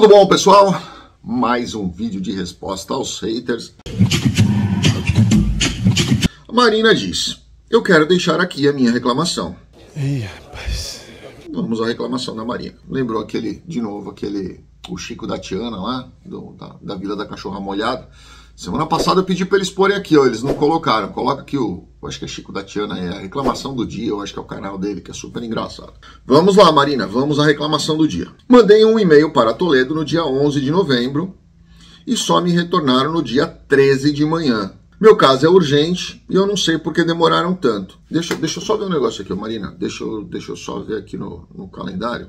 Tudo bom, pessoal? Mais um vídeo de resposta aos haters. A Marina diz: Eu quero deixar aqui a minha reclamação. Ih, rapaz. Vamos à reclamação da Marina. Lembrou aquele, de novo, aquele. O Chico da Tiana lá, do, da, da Vila da Cachorra Molhada. Semana passada eu pedi para eles porem aqui, ó. Eles não colocaram. Coloca aqui o, eu acho que é Chico da Tiana, é a reclamação do dia, eu acho que é o canal dele, que é super engraçado. Vamos lá, Marina, vamos à reclamação do dia. Mandei um e-mail para Toledo no dia 11 de novembro e só me retornaram no dia 13 de manhã. Meu caso é urgente e eu não sei por que demoraram tanto. Deixa, deixa eu só ver um negócio aqui, Marina. Deixa eu, deixa eu só ver aqui no, no calendário.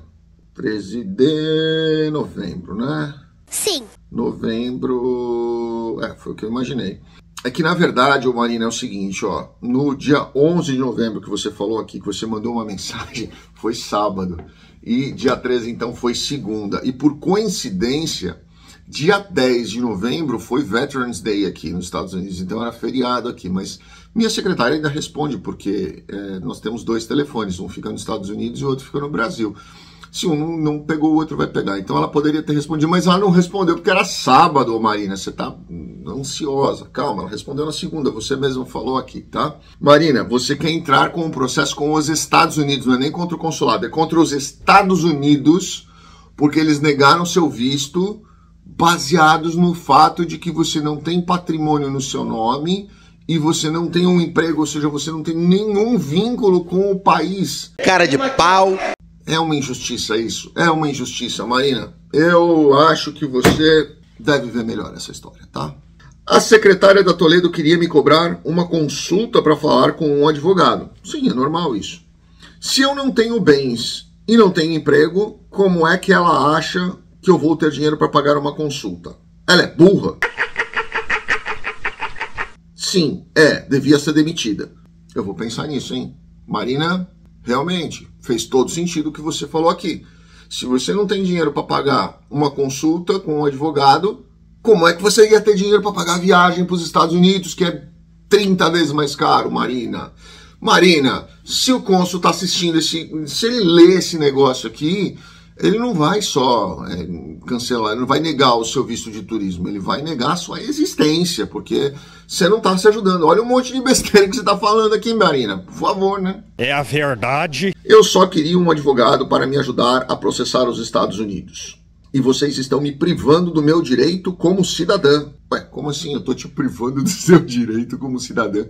13 de novembro, né? Sim. Novembro. É, foi o que eu imaginei é que na verdade, o Marina, é o seguinte, ó, no dia 11 de novembro que você falou aqui, que você mandou uma mensagem, foi sábado, e dia 13 então foi segunda, e por coincidência, dia 10 de novembro foi Veterans Day aqui nos Estados Unidos, então era feriado aqui, mas minha secretária ainda responde, porque é, nós temos dois telefones, um fica nos Estados Unidos e o outro fica no Brasil se um não pegou, o outro vai pegar. Então ela poderia ter respondido, mas ela não respondeu porque era sábado, Marina. Você tá ansiosa. Calma, ela respondeu na segunda. Você mesmo falou aqui, tá? Marina, você quer entrar com um processo com os Estados Unidos, não é nem contra o consulado, é contra os Estados Unidos, porque eles negaram seu visto baseados no fato de que você não tem patrimônio no seu nome e você não tem um emprego, ou seja, você não tem nenhum vínculo com o país. Cara de pau. É uma injustiça isso. É uma injustiça, Marina. Eu acho que você deve ver melhor essa história, tá? A secretária da Toledo queria me cobrar uma consulta para falar com um advogado. Sim, é normal isso. Se eu não tenho bens e não tenho emprego, como é que ela acha que eu vou ter dinheiro para pagar uma consulta? Ela é burra? Sim, é, devia ser demitida. Eu vou pensar nisso, hein? Marina, realmente, fez todo sentido o que você falou aqui. Se você não tem dinheiro para pagar uma consulta com um advogado, como é que você ia ter dinheiro para pagar a viagem para os Estados Unidos, que é 30 vezes mais caro, Marina? Marina, se o cônsul está assistindo esse. Se ele lê esse negócio aqui, ele não vai só é, cancelar, ele não vai negar o seu visto de turismo, ele vai negar a sua existência, porque você não está se ajudando. Olha um monte de besteira que você está falando aqui, Marina. Por favor, né? É a verdade. Eu só queria um advogado para me ajudar a processar os Estados Unidos. E vocês estão me privando do meu direito como cidadã. Ué, como assim? Eu estou te privando do seu direito como cidadã.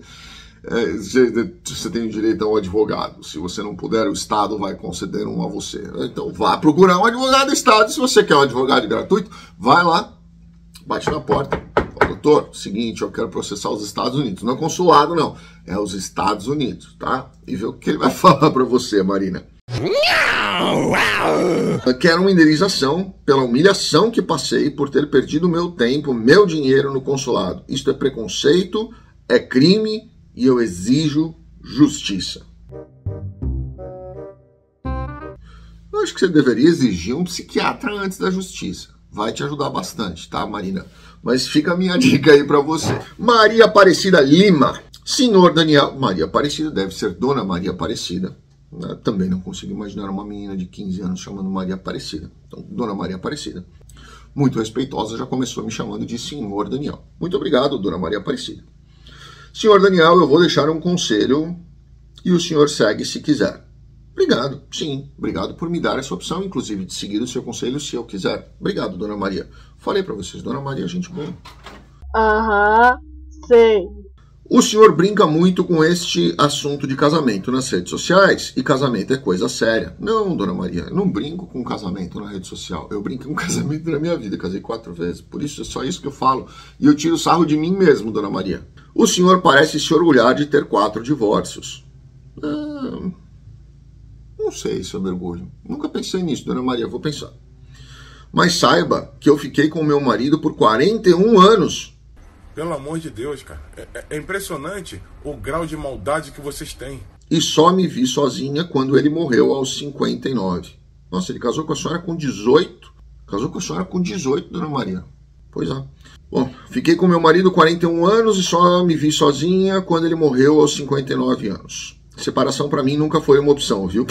É, você, tem tem direito a um advogado. Se você não puder, o Estado vai conceder um a você. Então vá procurar um advogado do Estado. Se você quer um advogado gratuito, vai lá, bate na porta. doutor, seguinte, eu quero processar os Estados Unidos. Não é consulado, não. É os Estados Unidos, tá? E vê o que ele vai falar para você, Marina. Quero uma indenização pela humilhação que passei por ter perdido meu tempo, meu dinheiro no consulado. Isto é preconceito, é crime e eu exijo justiça. Eu acho que você deveria exigir um psiquiatra antes da justiça. Vai te ajudar bastante, tá, Marina? Mas fica a minha dica aí para você. Maria Aparecida Lima. Senhor Daniel. Maria Aparecida, deve ser Dona Maria Aparecida. Eu também não consigo imaginar uma menina de 15 anos chamando Maria Aparecida. Então, Dona Maria Aparecida. Muito respeitosa, já começou me chamando de Senhor Daniel. Muito obrigado, Dona Maria Aparecida. Senhor Daniel, eu vou deixar um conselho e o senhor segue se quiser. Obrigado, sim, obrigado por me dar essa opção, inclusive, de seguir o seu conselho se eu quiser. Obrigado, dona Maria. Falei para vocês, dona Maria, gente boa. Aham, sei. O senhor brinca muito com este assunto de casamento nas redes sociais e casamento é coisa séria. Não, dona Maria, eu não brinco com casamento na rede social. Eu brinco com casamento na minha vida, casei quatro vezes. Por isso é só isso que eu falo. E eu tiro sarro de mim mesmo, dona Maria. O senhor parece se orgulhar de ter quatro divórcios. Ah, não sei se eu mergulho. orgulho. Nunca pensei nisso, dona Maria, vou pensar. Mas saiba que eu fiquei com meu marido por 41 anos. Pelo amor de Deus, cara. É, é, é impressionante o grau de maldade que vocês têm. E só me vi sozinha quando ele morreu aos 59. Nossa, ele casou com a senhora com 18. Casou com a senhora com 18, dona Maria. Pois é. Bom, fiquei com meu marido 41 anos e só me vi sozinha quando ele morreu aos 59 anos. Separação para mim nunca foi uma opção, viu?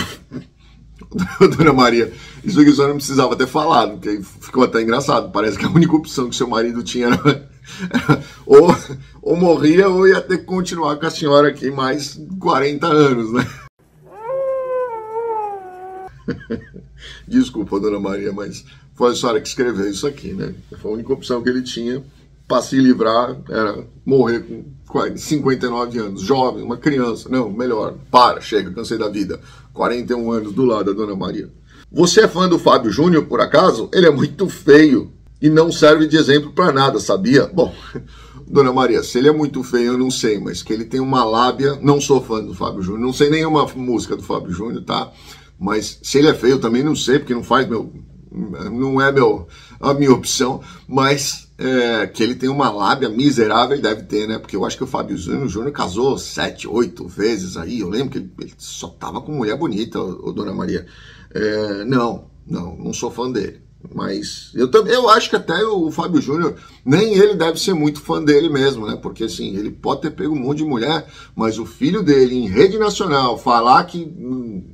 Dona Maria, isso que a não precisava ter falado, porque ficou até engraçado. Parece que a única opção que seu marido tinha era, era ou, ou morria ou ia ter que continuar com a senhora aqui mais 40 anos, né? Desculpa, Dona Maria, mas foi a senhora que escreveu isso aqui, né? Foi a única opção que ele tinha para se livrar era morrer com 59 anos, jovem, uma criança. Não, melhor, para, chega, cansei da vida. 41 anos do lado da Dona Maria. Você é fã do Fábio Júnior, por acaso? Ele é muito feio e não serve de exemplo para nada, sabia? Bom, Dona Maria, se ele é muito feio, eu não sei, mas que ele tem uma lábia, não sou fã do Fábio Júnior, não sei nenhuma música do Fábio Júnior, tá? Mas se ele é feio, também não sei, porque não faz meu, não é meu, a minha opção, mas é, que ele tem uma lábia miserável, deve ter, né? Porque eu acho que o Fábio Júnior, Júnior casou sete, oito vezes aí. Eu lembro que ele, ele só tava com mulher bonita, o Dona Maria. É, não, não, não sou fã dele. Mas eu também eu acho que até o Fábio Júnior, nem ele deve ser muito fã dele mesmo, né? Porque assim, ele pode ter pego um monte de mulher, mas o filho dele em rede nacional falar que hum,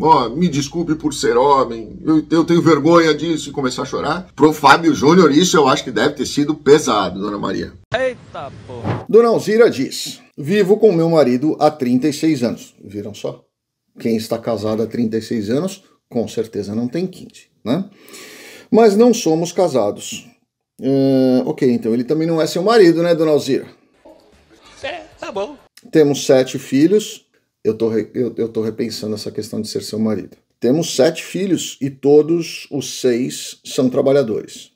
ó, oh, me desculpe por ser homem, eu, eu, tenho vergonha disso e começar a chorar. Pro Fábio Júnior, isso eu acho que deve ter sido pesado, dona Maria. Eita porra. Dona Alzira diz: Vivo com meu marido há 36 anos. Viram só? Quem está casado há 36 anos, com certeza não tem 15, né? Mas não somos casados. Eh, ok, então ele também não é seu marido, né, dona Alzira? É, tá bom. Temos sete filhos, eu tô, eu, eu tô repensando essa questão de ser seu marido. Temos sete filhos e todos os seis são trabalhadores.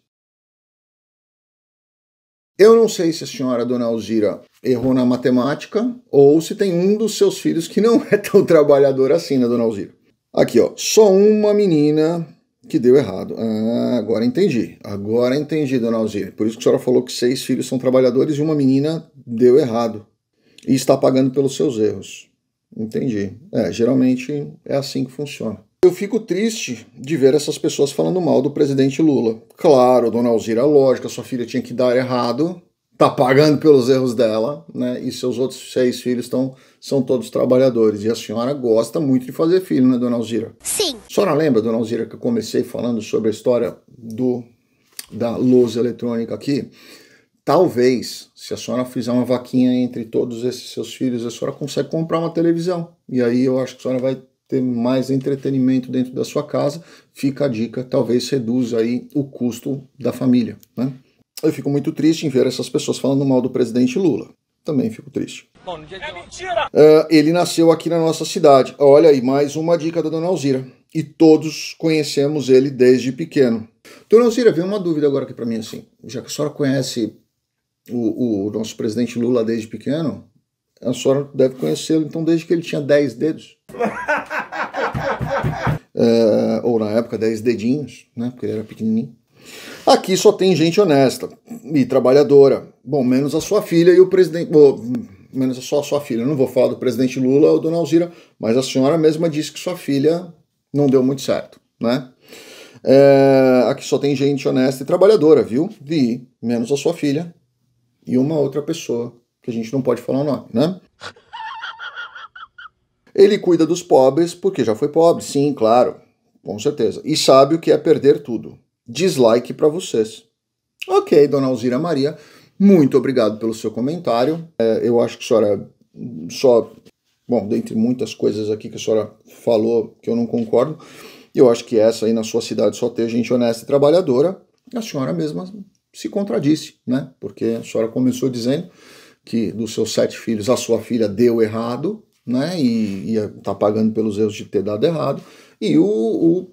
Eu não sei se a senhora Dona Alzira errou na matemática ou se tem um dos seus filhos que não é tão trabalhador assim, né, Dona Alzira? Aqui, ó, só uma menina que deu errado. Ah, agora entendi. Agora entendi, Dona Alzira. Por isso que a senhora falou que seis filhos são trabalhadores e uma menina deu errado e está pagando pelos seus erros. Entendi. É, geralmente é assim que funciona. Eu fico triste de ver essas pessoas falando mal do presidente Lula. Claro, dona Alzira, lógica, sua filha tinha que dar errado, tá pagando pelos erros dela, né? E seus outros seis filhos estão são todos trabalhadores. E a senhora gosta muito de fazer filho, né, dona Alzira? Sim. A senhora lembra, dona Alzira, que eu comecei falando sobre a história do da luz eletrônica aqui? Talvez, se a senhora fizer uma vaquinha entre todos esses seus filhos, a senhora consegue comprar uma televisão. E aí eu acho que a senhora vai ter mais entretenimento dentro da sua casa. Fica a dica, talvez reduza aí o custo da família. Né? Eu fico muito triste em ver essas pessoas falando mal do presidente Lula. Também fico triste. Bom, de... É mentira! Uh, ele nasceu aqui na nossa cidade. Olha aí, mais uma dica da dona Alzira. E todos conhecemos ele desde pequeno. Dona Alzira, vem uma dúvida agora aqui para mim, assim. Já que a senhora conhece o, o nosso presidente Lula desde pequeno, a senhora deve conhecê-lo, então, desde que ele tinha 10 dedos. é, ou na época, 10 dedinhos, né? Porque ele era pequenininho. Aqui só tem gente honesta e trabalhadora. Bom, menos a sua filha e o presidente. Bom, menos só a sua filha. Eu não vou falar do presidente Lula ou dona Alzira, mas a senhora mesma disse que sua filha não deu muito certo, né? É, aqui só tem gente honesta e trabalhadora, viu? Vi, menos a sua filha e uma outra pessoa, que a gente não pode falar o nome, né? Ele cuida dos pobres porque já foi pobre, sim, claro, com certeza. E sabe o que é perder tudo. Dislike para vocês. Ok, dona Alzira Maria, muito obrigado pelo seu comentário. É, eu acho que a senhora só. Bom, dentre muitas coisas aqui que a senhora falou que eu não concordo, eu acho que essa aí na sua cidade só tem gente honesta e trabalhadora. A senhora mesma se contradisse, né? Porque a senhora começou dizendo que dos seus sete filhos a sua filha deu errado, né? E está pagando pelos erros de ter dado errado. E o,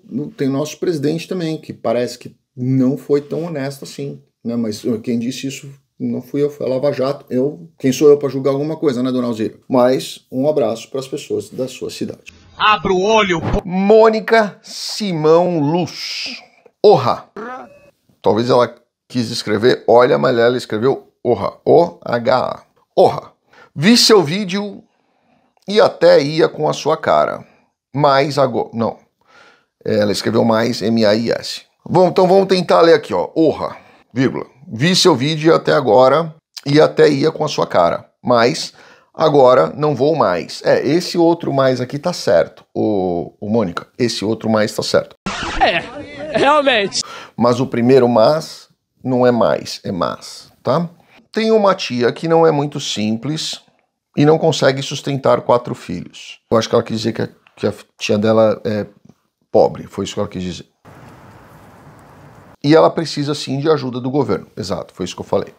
o, tem o nosso presidente também, que parece que não foi tão honesto assim, né? Mas quem disse isso não fui eu, foi a Lava Jato. Eu, quem sou eu para julgar alguma coisa, né, dona Alzira? Mas um abraço para as pessoas da sua cidade. Abra o olho. Mônica Simão Luz. Orra. Talvez ela quis escrever olha, mas ela escreveu orra, O-H-A, orra. Vi seu vídeo e até ia com a sua cara, mas agora, não, ela escreveu mais M-A-I-S. Bom, então vamos tentar ler aqui, ó, orra, vírgula, vi seu vídeo até agora e até ia com a sua cara, mas agora não vou mais. É, esse outro mais aqui tá certo, o, o Mônica, esse outro mais tá certo. É, realmente. Mas o primeiro mas não é mais, é mas, tá? Tem uma tia que não é muito simples e não consegue sustentar quatro filhos. Eu acho que ela quis dizer que a, que a tia dela é pobre, foi isso que ela quis dizer. E ela precisa sim de ajuda do governo, exato, foi isso que eu falei.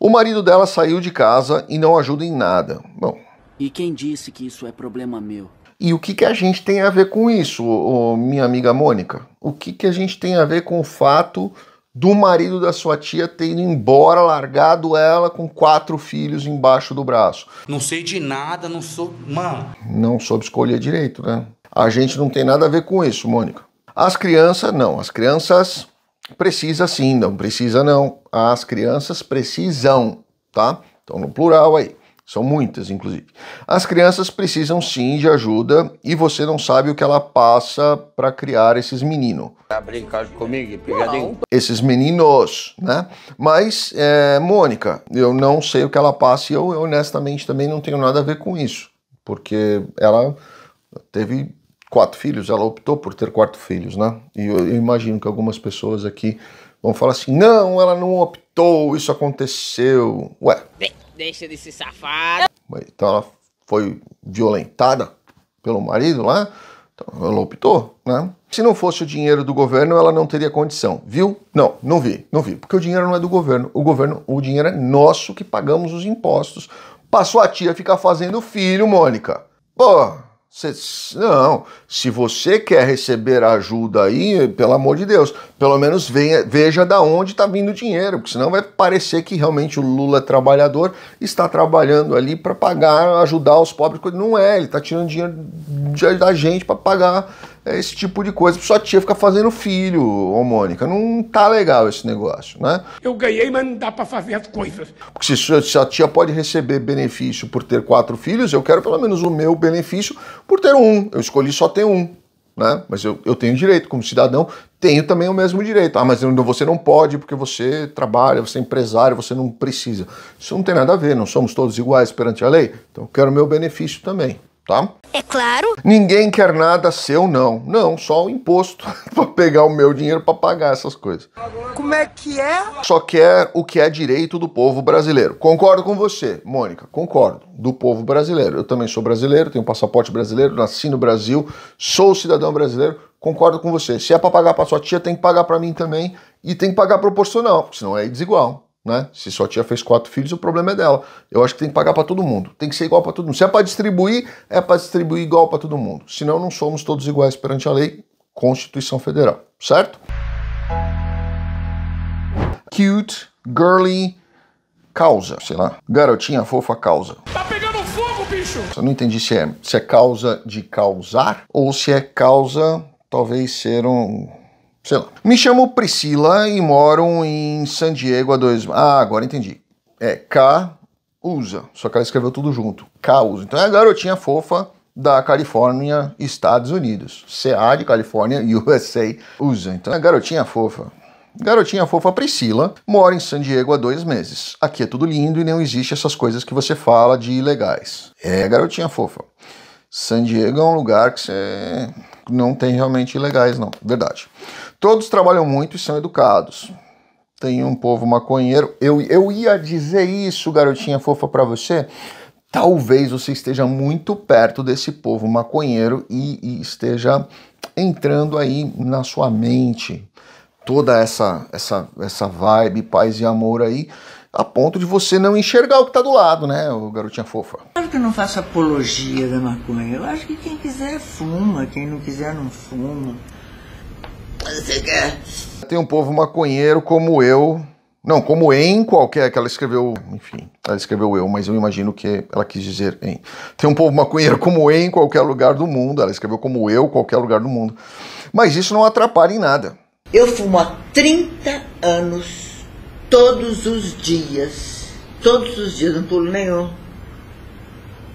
O marido dela saiu de casa e não ajuda em nada. Bom. E quem disse que isso é problema meu? E o que, que a gente tem a ver com isso, ô, minha amiga Mônica? O que, que a gente tem a ver com o fato do marido da sua tia tendo embora, largado ela com quatro filhos embaixo do braço. Não sei de nada, não sou. Mano. Não soube escolher direito, né? A gente não tem nada a ver com isso, Mônica. As crianças, não. As crianças precisa sim, não precisa não. As crianças precisam, tá? Então no plural aí. São muitas, inclusive. As crianças precisam sim de ajuda e você não sabe o que ela passa para criar esses meninos. Tá brincando comigo, pegadinho? Esses meninos, né? Mas, é, Mônica, eu não sei o que ela passa e eu, eu honestamente também não tenho nada a ver com isso. Porque ela teve quatro filhos, ela optou por ter quatro filhos, né? E eu, eu imagino que algumas pessoas aqui vão falar assim: não, ela não optou, isso aconteceu. Ué. Bem deixa de ser safada. Então ela foi violentada pelo marido lá, então ela optou, né? Se não fosse o dinheiro do governo, ela não teria condição, viu? Não, não vi, não vi, porque o dinheiro não é do governo. O governo, o dinheiro é nosso que pagamos os impostos. Passou a tia ficar fazendo filho, Mônica. Pô, Cê, não, se você quer receber ajuda aí, pelo amor de Deus, pelo menos venha, veja da onde está vindo o dinheiro, porque senão vai parecer que realmente o Lula é trabalhador está trabalhando ali para pagar, ajudar os pobres. Não é, ele está tirando dinheiro da gente para pagar é esse tipo de coisa. Sua tia fica fazendo filho, ô Mônica. Não tá legal esse negócio, né? Eu ganhei, mas não dá para fazer as coisas. Porque se sua, se a tia pode receber benefício por ter quatro filhos, eu quero pelo menos o meu benefício por ter um. Eu escolhi só ter um. Né? Mas eu, eu tenho direito, como cidadão, tenho também o mesmo direito. Ah, mas você não pode porque você trabalha, você é empresário, você não precisa. Isso não tem nada a ver, não somos todos iguais perante a lei. Então eu quero o meu benefício também tá? É claro. Ninguém quer nada seu, não. Não, só o imposto para pegar o meu dinheiro para pagar essas coisas. Como é que é? Só quer o que é direito do povo brasileiro. Concordo com você, Mônica, concordo. Do povo brasileiro. Eu também sou brasileiro, tenho passaporte brasileiro, nasci no Brasil, sou cidadão brasileiro, concordo com você. Se é para pagar para sua tia, tem que pagar para mim também e tem que pagar proporcional, porque senão é desigual. Né? Se sua tia fez quatro filhos, o problema é dela. Eu acho que tem que pagar para todo mundo. Tem que ser igual para todo mundo. Se é para distribuir, é para distribuir igual para todo mundo. Senão não somos todos iguais perante a lei, Constituição Federal, certo? Cute, girly, causa, sei lá. Garotinha fofa causa. Tá pegando fogo, bicho! Eu não entendi se é, se é causa de causar ou se é causa talvez ser um sei lá. Me chamo Priscila e moro em San Diego há dois. Ah, agora entendi. É K usa, só que ela escreveu tudo junto. K usa. Então é a garotinha fofa da Califórnia, Estados Unidos. CA de Califórnia, USA usa. Então é a garotinha fofa. Garotinha fofa Priscila mora em San Diego há dois meses. Aqui é tudo lindo e não existe essas coisas que você fala de ilegais. É, garotinha fofa. San Diego é um lugar que você não tem realmente ilegais, não. Verdade. Todos trabalham muito e são educados. Tem um povo maconheiro. Eu, eu ia dizer isso, garotinha fofa, para você. Talvez você esteja muito perto desse povo maconheiro e, e esteja entrando aí na sua mente toda essa, essa, essa vibe, paz e amor aí, a ponto de você não enxergar o que está do lado, né, o garotinha fofa? Claro que eu não faço apologia da maconha. Eu acho que quem quiser fuma, quem não quiser não fuma. Tem um povo maconheiro como eu, não, como em qualquer, que ela escreveu, enfim, ela escreveu eu, mas eu imagino que ela quis dizer em. Tem um povo maconheiro como em qualquer lugar do mundo, ela escreveu como eu, qualquer lugar do mundo. Mas isso não atrapalha em nada. Eu fumo há 30 anos, todos os dias, todos os dias, não pulo nenhum.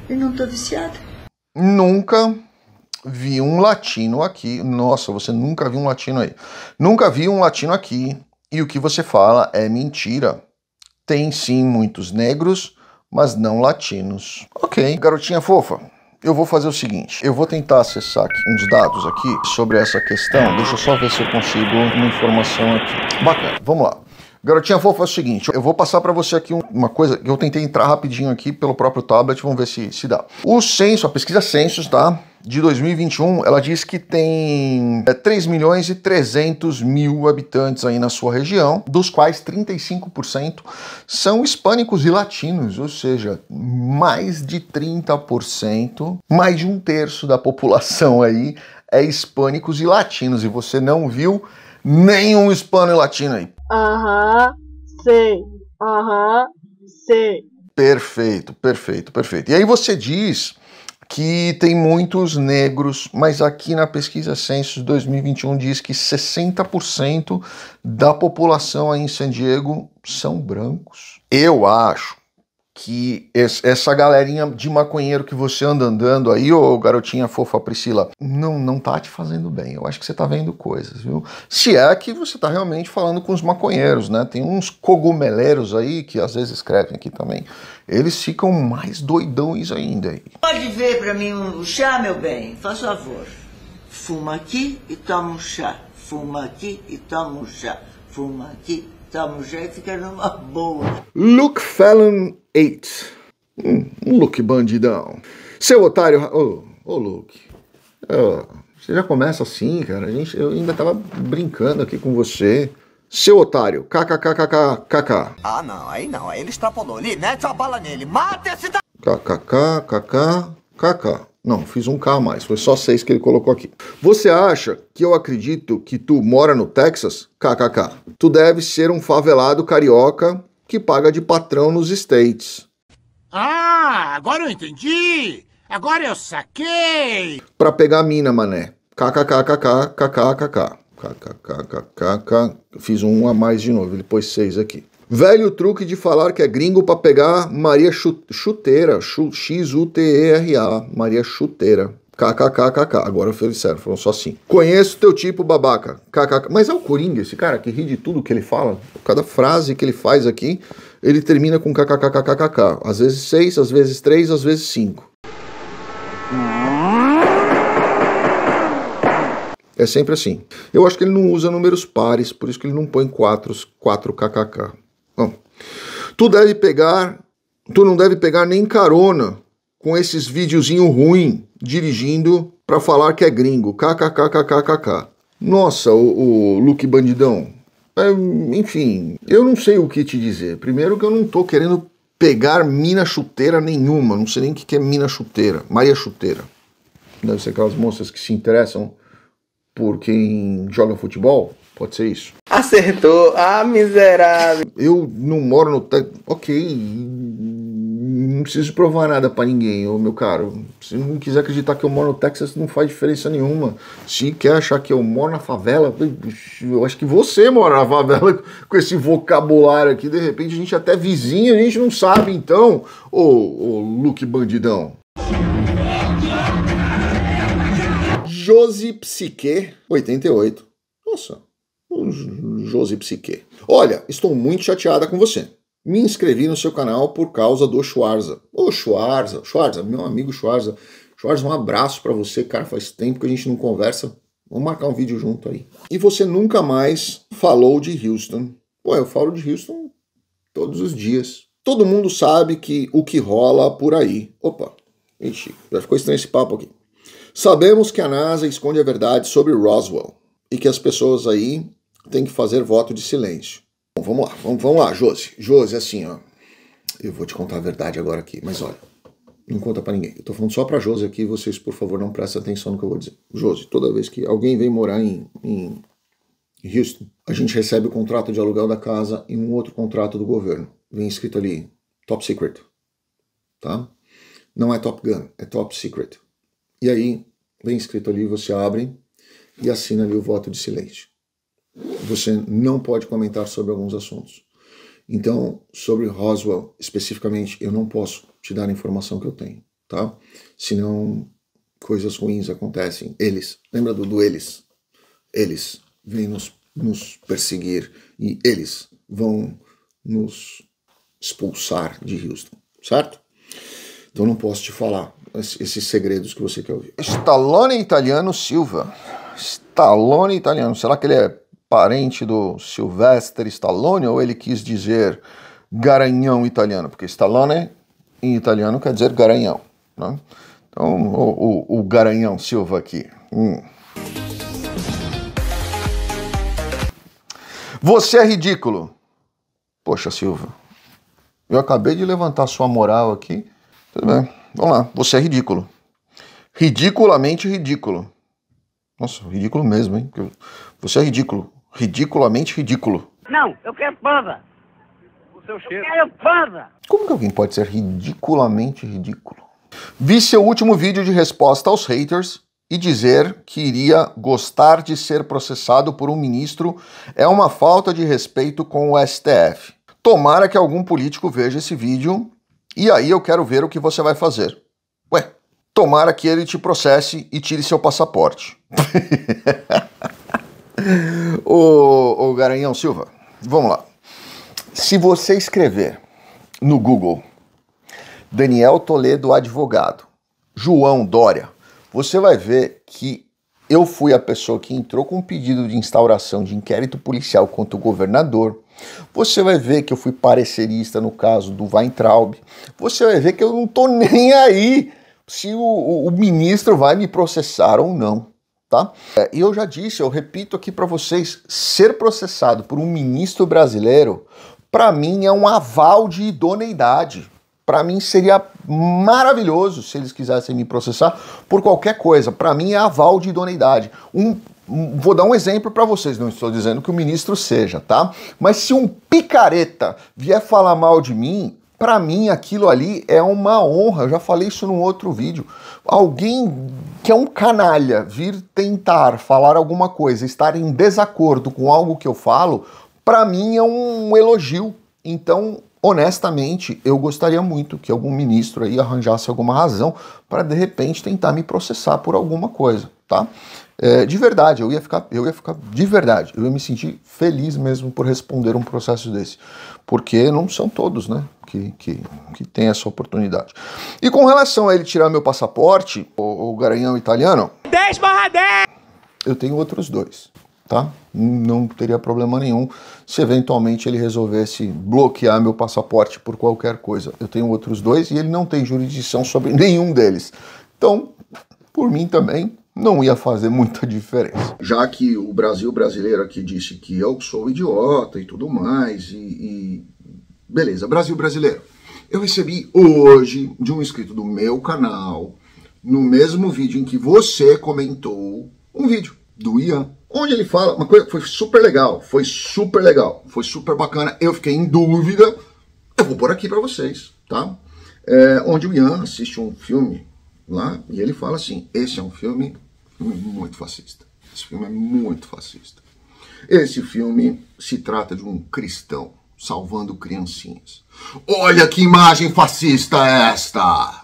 E não tô viciada. Nunca vi um latino aqui. Nossa, você nunca viu um latino aí. Nunca vi um latino aqui. E o que você fala é mentira. Tem sim muitos negros, mas não latinos. Ok, garotinha fofa. Eu vou fazer o seguinte, eu vou tentar acessar aqui uns dados aqui sobre essa questão. Deixa eu só ver se eu consigo uma informação aqui. Bacana, vamos lá. Garotinha fofa, é o seguinte, eu vou passar para você aqui uma coisa que eu tentei entrar rapidinho aqui pelo próprio tablet, vamos ver se, se dá. O censo, a pesquisa censos, tá? De 2021, ela diz que tem 3 é, milhões e 300 mil habitantes aí na sua região, dos quais 35% são hispânicos e latinos, ou seja, mais de 30%, mais de um terço da população aí é hispânicos e latinos, e você não viu nenhum hispano e latino aí. Aham, sei. Aham, sei. Perfeito, perfeito, perfeito. E aí você diz que tem muitos negros, mas aqui na pesquisa Census 2021 diz que 60% da população aí em San Diego são brancos. Eu acho que essa galerinha de maconheiro que você anda andando aí, ô garotinha fofa Priscila, não, não tá te fazendo bem. Eu acho que você tá vendo coisas, viu? Se é que você tá realmente falando com os maconheiros, né? Tem uns cogumeleiros aí que às vezes escrevem aqui também. Eles ficam mais doidões ainda aí. Pode ver para mim um chá, meu bem? Faz favor. Fuma aqui e toma um chá. Fuma aqui e toma um chá. Fuma aqui, toma um chá e fica numa boa. Luke Fallon 8. Hum, Luke, bandidão. Seu otário. Ô, oh, oh, Luke. Oh, você já começa assim, cara. A gente, eu ainda tava brincando aqui com você. Seu otário. KKKKKK. Ah, não. Aí não. Aí ele extrapolou. ali mete a bala nele. Mata esse. KKKKKKK. Não, fiz um K a mais, foi só seis que ele colocou aqui. Você acha que eu acredito que tu mora no Texas? KKK. Tu deve ser um favelado carioca que paga de patrão nos States. Ah, agora eu entendi! Agora eu saquei! Pra pegar a mina, mané. KKKKKKKKK. KKKKKK. Fiz um a mais de novo, ele pôs seis aqui. Velho truque de falar que é gringo pra pegar Maria Chuteira, X-U-T-E-R-A, Maria Chuteira. KKKKK. Agora foi sério, falou só assim. Conheço teu tipo, babaca. KKK. Mas é o Coringa, esse cara que ri de tudo que ele fala. Cada frase que ele faz aqui, ele termina com KKKKKK. Às vezes seis, às vezes três, às vezes cinco. É sempre assim. Eu acho que ele não usa números pares, por isso que ele não põe quatro, quatro KKK. bom Tu deve pegar... Tu não deve pegar nem carona com esses videozinhos ruim dirigindo para falar que é gringo. KKKKKK. Nossa, o, o Luke Bandidão. É, enfim, eu não sei o que te dizer. Primeiro que eu não tô querendo pegar mina chuteira nenhuma. Não sei nem o que é mina chuteira. Maria chuteira. Deve ser aquelas moças que se interessam por quem joga futebol. Pode ser isso. Acertou. Ah, miserável. Eu não moro no... Ok, não preciso provar nada para ninguém, ô meu caro. Se não quiser acreditar que eu moro no Texas, não faz diferença nenhuma. Se quer achar que eu moro na favela, eu acho que você mora na favela com esse vocabulário aqui. De repente a gente é até vizinho, a gente não sabe então, ô, ô Luke Bandidão. Josi Psique, 88. Nossa, Josi Psique. Olha, estou muito chateada com você me inscrevi no seu canal por causa do Schwarza. Ô Schwarza, Schwarza, meu amigo Schwarza. Schwarza, um abraço para você, cara. Faz tempo que a gente não conversa. Vamos marcar um vídeo junto aí. E você nunca mais falou de Houston. Pô, eu falo de Houston todos os dias. Todo mundo sabe que o que rola por aí. Opa, ixi, já ficou estranho esse papo aqui. Sabemos que a NASA esconde a verdade sobre Roswell e que as pessoas aí têm que fazer voto de silêncio. Bom, vamos lá, vamos, vamos lá, Josi. Josi, assim, ó. Eu vou te contar a verdade agora aqui, mas olha, não conta para ninguém. Eu tô falando só pra Josi aqui, vocês, por favor, não prestem atenção no que eu vou dizer. Josi, toda vez que alguém vem morar em, em Houston, a gente recebe o contrato de aluguel da casa e um outro contrato do governo. Vem escrito ali, top secret, tá? Não é Top Gun, é Top Secret. E aí, vem escrito ali, você abre e assina ali o voto de silêncio você não pode comentar sobre alguns assuntos. Então, sobre Roswell especificamente, eu não posso te dar a informação que eu tenho, tá? Senão coisas ruins acontecem. Eles, lembra do, do eles? Eles vêm nos, nos perseguir e eles vão nos expulsar de Houston, certo? Então não posso te falar esses segredos que você quer ouvir. Stallone é italiano Silva. Stallone é italiano. Será que ele é parente do Sylvester Stallone, ou ele quis dizer garanhão italiano? Porque Stallone em italiano quer dizer garanhão. Né? Então, o, o, o garanhão Silva aqui. Hum. Você é ridículo. Poxa, Silva, eu acabei de levantar sua moral aqui. Tudo bem, vamos lá. Você é ridículo. Ridiculamente ridículo. Nossa, ridículo mesmo, hein? Você é ridículo ridiculamente ridículo. Não, eu quero panda. O seu cheiro. Eu quero panda. Como que alguém pode ser ridiculamente ridículo? Vi seu último vídeo de resposta aos haters e dizer que iria gostar de ser processado por um ministro é uma falta de respeito com o STF. Tomara que algum político veja esse vídeo e aí eu quero ver o que você vai fazer. Ué, tomara que ele te processe e tire seu passaporte. o, o Garanhão Silva, vamos lá. Se você escrever no Google Daniel Toledo advogado, João Dória, você vai ver que eu fui a pessoa que entrou com um pedido de instauração de inquérito policial contra o governador. Você vai ver que eu fui parecerista no caso do Weintraub. Você vai ver que eu não tô nem aí se o, o, o ministro vai me processar ou não tá? É, e eu já disse, eu repito aqui para vocês, ser processado por um ministro brasileiro, para mim é um aval de idoneidade. Para mim seria maravilhoso se eles quisessem me processar por qualquer coisa. Para mim é aval de idoneidade. Um, um vou dar um exemplo para vocês, não estou dizendo que o ministro seja, tá? Mas se um picareta vier falar mal de mim, para mim, aquilo ali é uma honra. Eu já falei isso num outro vídeo. Alguém que é um canalha vir tentar falar alguma coisa, estar em desacordo com algo que eu falo, para mim é um elogio. Então, honestamente, eu gostaria muito que algum ministro aí arranjasse alguma razão para de repente tentar me processar por alguma coisa, tá? É, de verdade, eu ia ficar, eu ia ficar de verdade, eu ia me sentir feliz mesmo por responder um processo desse, porque não são todos, né, que, que, que tem essa oportunidade. E com relação a ele tirar meu passaporte, o, o garanhão italiano... 10 barra 10! Eu tenho outros dois, tá? Não teria problema nenhum se eventualmente ele resolvesse bloquear meu passaporte por qualquer coisa. Eu tenho outros dois e ele não tem jurisdição sobre nenhum deles. Então, por mim também, não ia fazer muita diferença. Já que o Brasil brasileiro aqui disse que eu sou idiota e tudo mais, e. e... Beleza, Brasil brasileiro. Eu recebi hoje de um inscrito do meu canal, no mesmo vídeo em que você comentou, um vídeo do Ian. Onde ele fala uma coisa que foi super legal, foi super legal, foi super bacana. Eu fiquei em dúvida, eu vou pôr aqui para vocês, tá? É, onde o Ian assiste um filme lá e ele fala assim: esse é um filme filme é muito fascista. Esse filme é muito fascista. Esse filme se trata de um cristão salvando criancinhas. Olha que imagem fascista é esta!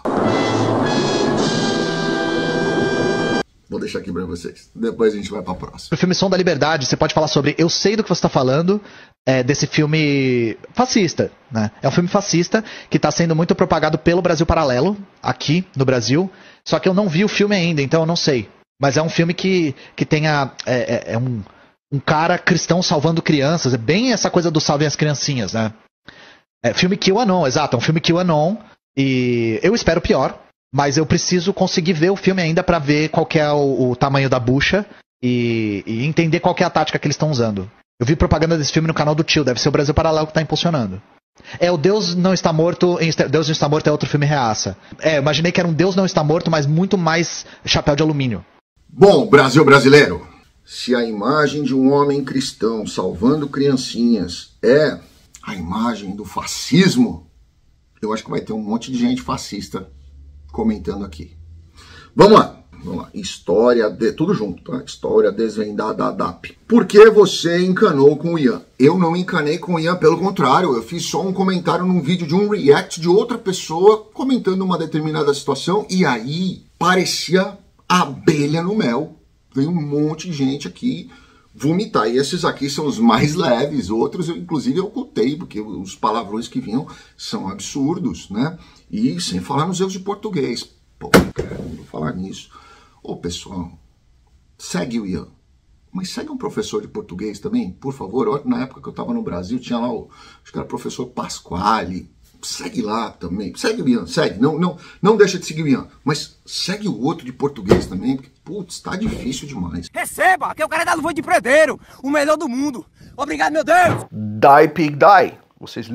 Vou deixar aqui para vocês. Depois a gente vai para próxima. O filme Som da Liberdade, você pode falar sobre. Eu sei do que você está falando é, desse filme fascista, né? É um filme fascista que está sendo muito propagado pelo Brasil Paralelo aqui no Brasil. Só que eu não vi o filme ainda, então eu não sei. Mas é um filme que, que tenha. É, é, é um, um cara cristão salvando crianças. É bem essa coisa do salvem as criancinhas, né? É filme kill Anon, exato. É um filme kill Anon. E eu espero pior, mas eu preciso conseguir ver o filme ainda para ver qual é o, o, tamanho da bucha e, e, entender qual é a tática que eles estão usando. Eu vi propaganda desse filme no canal do tio, deve ser o Brasil Paralelo que tá impulsionando. É o Deus Não Está Morto. Deus Não Está Morto é outro filme reaça. É, imaginei que era um Deus Não Está Morto, mas muito mais chapéu de alumínio. Bom, Brasil brasileiro, se a imagem de um homem cristão salvando criancinhas é a imagem do fascismo, eu acho que vai ter um monte de gente fascista comentando aqui. Vamos lá, vamos lá. História, de, tudo junto, tá? História desvendada da DAP. Por que você encanou com o Ian? Eu não encanei com o Ian, pelo contrário, eu fiz só um comentário num vídeo de um react de outra pessoa comentando uma determinada situação e aí parecia abelha no mel. Veio um monte de gente aqui vomitar. E esses aqui são os mais leves, outros eu inclusive eu ocultei, porque os palavrões que vinham são absurdos, né? E sem falar nos erros de português. Pô, cara, não vou falar nisso. Ô pessoal, segue o Ian. Mas segue um professor de português também, por favor. Na época que eu estava no Brasil, tinha lá o acho que era o professor Pasquale, segue lá também. Segue o Ian, segue. Não, não, não deixa de seguir o Ian. Mas segue o outro de português também, porque, putz, tá difícil demais. Receba, que o cara é da luva de predeiro, o melhor do mundo. Obrigado, meu Deus. Die Pig Die. Vocês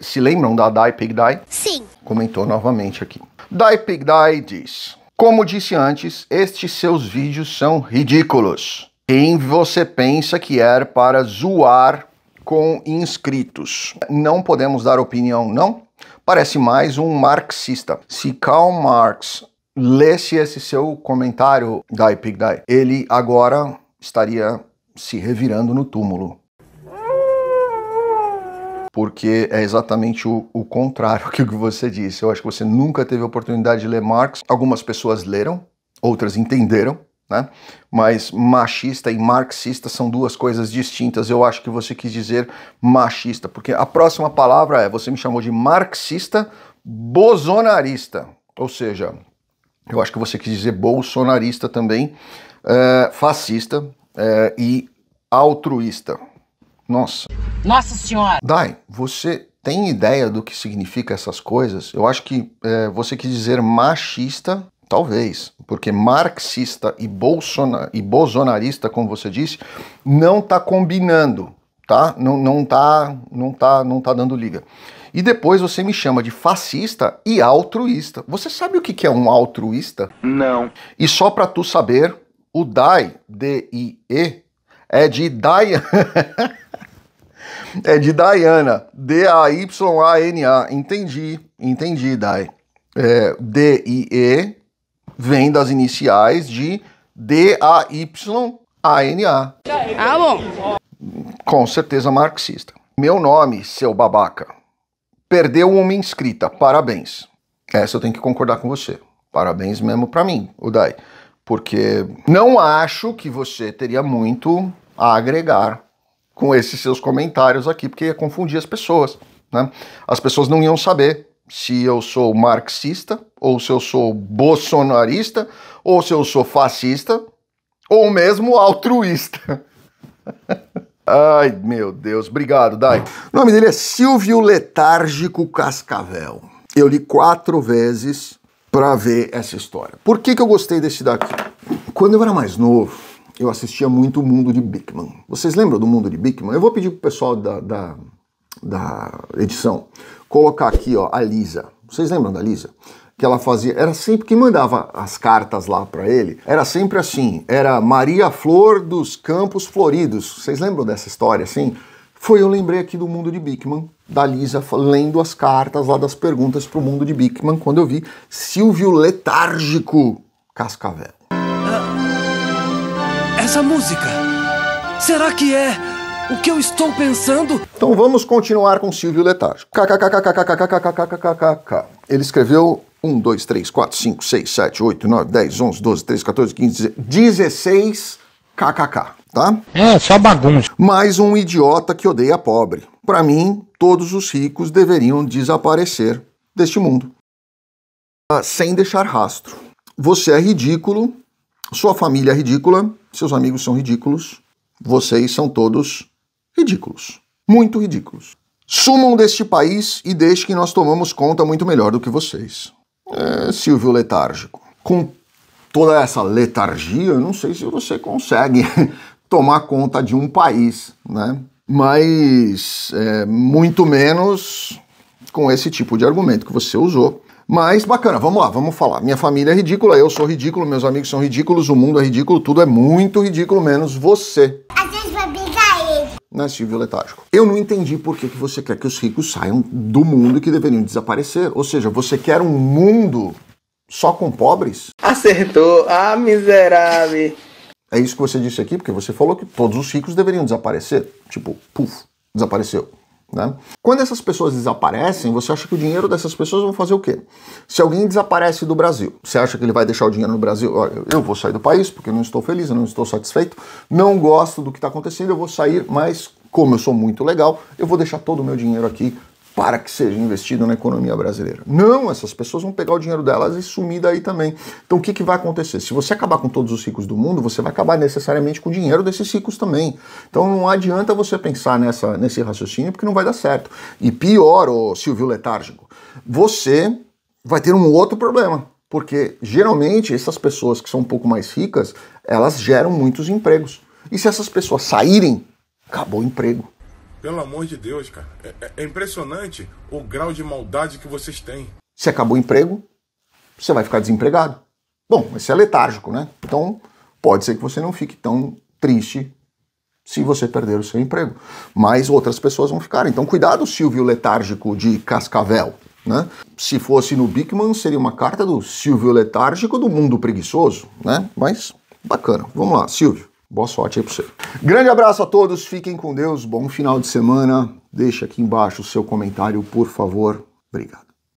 se lembram da Die Pig Die? Sim. Comentou novamente aqui. Die Pig Die diz... Como disse antes, estes seus vídeos são ridículos. Quem você pensa que é para zoar com inscritos? Não podemos dar opinião, não? parece mais um marxista. Se Karl Marx lesse esse seu comentário, Die Pig Die, ele agora estaria se revirando no túmulo. Porque é exatamente o, o contrário que você disse. Eu acho que você nunca teve a oportunidade de ler Marx. Algumas pessoas leram, outras entenderam, né? Mas machista e marxista são duas coisas distintas. Eu acho que você quis dizer machista, porque a próxima palavra é você me chamou de marxista bolsonarista, ou seja, eu acho que você quis dizer bolsonarista também, é, fascista é, e altruísta. Nossa. Nossa Senhora! Dai, você tem ideia do que significa essas coisas? Eu acho que é, você quis dizer machista Talvez, porque marxista e, bolsona, e bolsonarista, como você disse, não está combinando, tá? Não, não, tá, não, tá, não tá dando liga. E depois você me chama de fascista e altruísta. Você sabe o que é um altruísta? Não. E só para tu saber, o DAI, D-I-E, é de Diana. é de Diana. D-A-Y-A-N-A. Entendi, entendi, Dai. É, D-I-E vem das iniciais de D-A-Y-A-N-A. Ah, bom. Com certeza marxista. Meu nome, seu babaca. Perdeu uma inscrita, parabéns. Essa eu tenho que concordar com você. Parabéns mesmo para mim, dai Porque não acho que você teria muito a agregar com esses seus comentários aqui, porque ia confundir as pessoas, né? As pessoas não iam saber se eu sou marxista, ou se eu sou bolsonarista, ou se eu sou fascista, ou mesmo altruísta. Ai, meu Deus, obrigado, Dai. O nome dele é Silvio Letárgico Cascavel. Eu li quatro vezes para ver essa história. Por que, que eu gostei desse daqui? Quando eu era mais novo, eu assistia muito o Mundo de Bickman. Vocês lembram do Mundo de Bickman? Eu vou pedir pro pessoal da, da, da edição colocar aqui ó, a Lisa. Vocês lembram da Lisa? que ela fazia, era sempre quem mandava as cartas lá para ele, era sempre assim, era Maria Flor dos Campos Floridos. Vocês lembram dessa história assim? Foi eu lembrei aqui do mundo de Bickman, da Lisa lendo as cartas lá das perguntas pro mundo de Bickman quando eu vi Silvio Letárgico Cascavel. Essa música, será que é o que eu estou pensando? Então vamos continuar com Silvio Letárgico. KKKKKKKKKKKKKKKK. Ele escreveu 1, 2, 3, 4, 5, 6, 7, 8, 9, 10, 11, 12, 13, 14, 15, 16 kkk, tá? É, só bagunça. Mais um idiota que odeia pobre. mim, todos os ricos deveriam desaparecer deste mundo. sem deixar rastro. Você é ridículo, sua família é ridícula, seus amigos são ridículos, vocês são todos ridículos. Muito ridículos. Sumam deste país e deixe que nós tomamos conta muito melhor do que vocês. É, Silvio Letárgico. Com toda essa letargia, eu não sei se você consegue tomar conta de um país, né? Mas é, muito menos com esse tipo de argumento que você usou. Mas bacana, vamos lá, vamos falar. Minha família é ridícula, eu sou ridículo, meus amigos são ridículos, o mundo é ridículo, tudo é muito ridículo, menos você nascível né, letárgico. Eu não entendi por que, que você quer que os ricos saiam do mundo e que deveriam desaparecer. Ou seja, você quer um mundo só com pobres? Acertou. Ah, miserável. É isso que você disse aqui, porque você falou que todos os ricos deveriam desaparecer. Tipo, puf, desapareceu. Né? Quando essas pessoas desaparecem, você acha que o dinheiro dessas pessoas vão fazer o quê? Se alguém desaparece do Brasil, você acha que ele vai deixar o dinheiro no Brasil? Olha, eu vou sair do país porque não estou feliz, não estou satisfeito, não gosto do que está acontecendo, eu vou sair, mas como eu sou muito legal, eu vou deixar todo o meu dinheiro aqui para que seja investido na economia brasileira. Não, essas pessoas vão pegar o dinheiro delas e sumir daí também. Então o que, que vai acontecer? Se você acabar com todos os ricos do mundo, você vai acabar necessariamente com o dinheiro desses ricos também. Então não adianta você pensar nessa, nesse raciocínio porque não vai dar certo. E pior, ô Silvio Letárgico, você vai ter um outro problema. Porque geralmente essas pessoas que são um pouco mais ricas, elas geram muitos empregos. E se essas pessoas saírem, acabou o emprego. Pelo amor de Deus, cara. É, é, é impressionante o grau de maldade que vocês têm. Se acabou o emprego, você vai ficar desempregado. Bom, esse é letárgico, né? Então, pode ser que você não fique tão triste se você perder o seu emprego. Mas outras pessoas vão ficar. Então, cuidado, Silvio Letárgico de Cascavel. Né? Se fosse no Bigman, seria uma carta do Silvio Letárgico do Mundo Preguiçoso. Né? Mas, bacana. Vamos lá, Silvio. Boa sorte aí pra você. Grande abraço a todos, fiquem com Deus, bom final de semana. Deixa aqui embaixo o seu comentário, por favor. Obrigado.